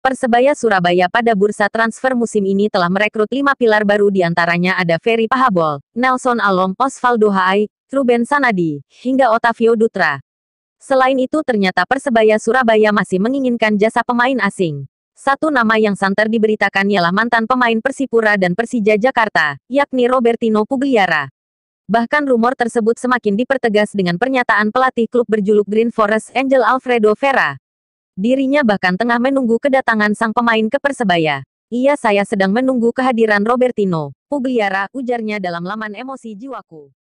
Persebaya Surabaya pada bursa transfer musim ini telah merekrut lima pilar baru diantaranya ada Ferry Pahabol, Nelson Alom, Osvaldo Hai, Ruben Sanadi, hingga Otavio Dutra. Selain itu ternyata Persebaya Surabaya masih menginginkan jasa pemain asing. Satu nama yang santer diberitakan ialah mantan pemain Persipura dan Persija Jakarta, yakni Robertino Pugliara. Bahkan rumor tersebut semakin dipertegas dengan pernyataan pelatih klub berjuluk Green Forest Angel Alfredo Vera, Dirinya bahkan tengah menunggu kedatangan sang pemain ke Persebaya. Iya saya sedang menunggu kehadiran Robertino, Pugliara, ujarnya dalam laman emosi jiwaku.